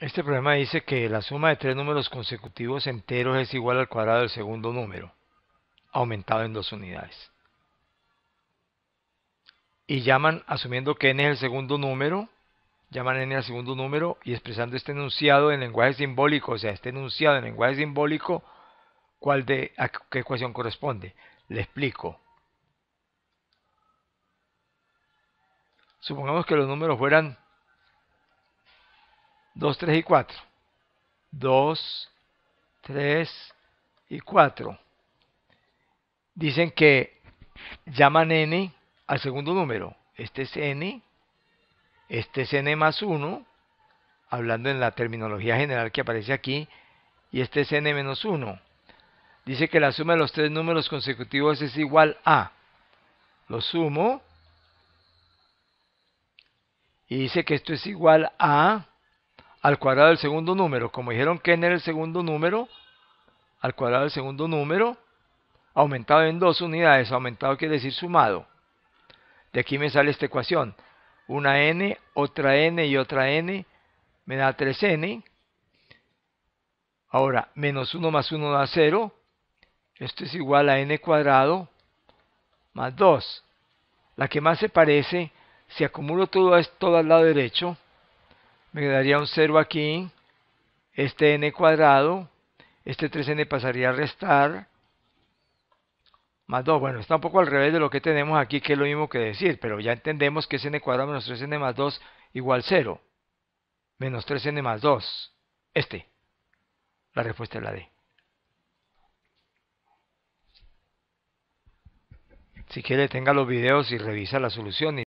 Este problema dice que la suma de tres números consecutivos enteros es igual al cuadrado del segundo número, aumentado en dos unidades. Y llaman, asumiendo que n es el segundo número, llaman n al segundo número y expresando este enunciado en lenguaje simbólico, o sea, este enunciado en lenguaje simbólico, ¿cuál de, a qué ecuación corresponde? Le explico. Supongamos que los números fueran 2, 3 y 4. 2, 3 y 4. Dicen que llaman n al segundo número. Este es n, este es n más 1, hablando en la terminología general que aparece aquí, y este es n menos 1. Dice que la suma de los tres números consecutivos es igual a. Lo sumo. Y dice que esto es igual a al cuadrado del segundo número. Como dijeron que n era el segundo número, al cuadrado del segundo número, aumentado en dos unidades, aumentado quiere decir sumado. De aquí me sale esta ecuación. Una n, otra n y otra n me da 3n. Ahora, menos 1 más 1 da 0. Esto es igual a n cuadrado más 2. La que más se parece, si acumulo todo esto al lado derecho, me quedaría un 0 aquí, este n cuadrado, este 3n pasaría a restar, más 2, bueno, está un poco al revés de lo que tenemos aquí, que es lo mismo que decir, pero ya entendemos que es n cuadrado menos 3n más 2 igual 0, menos 3n más 2, este, la respuesta es la D. Si quiere, tenga los videos y revisa la solución.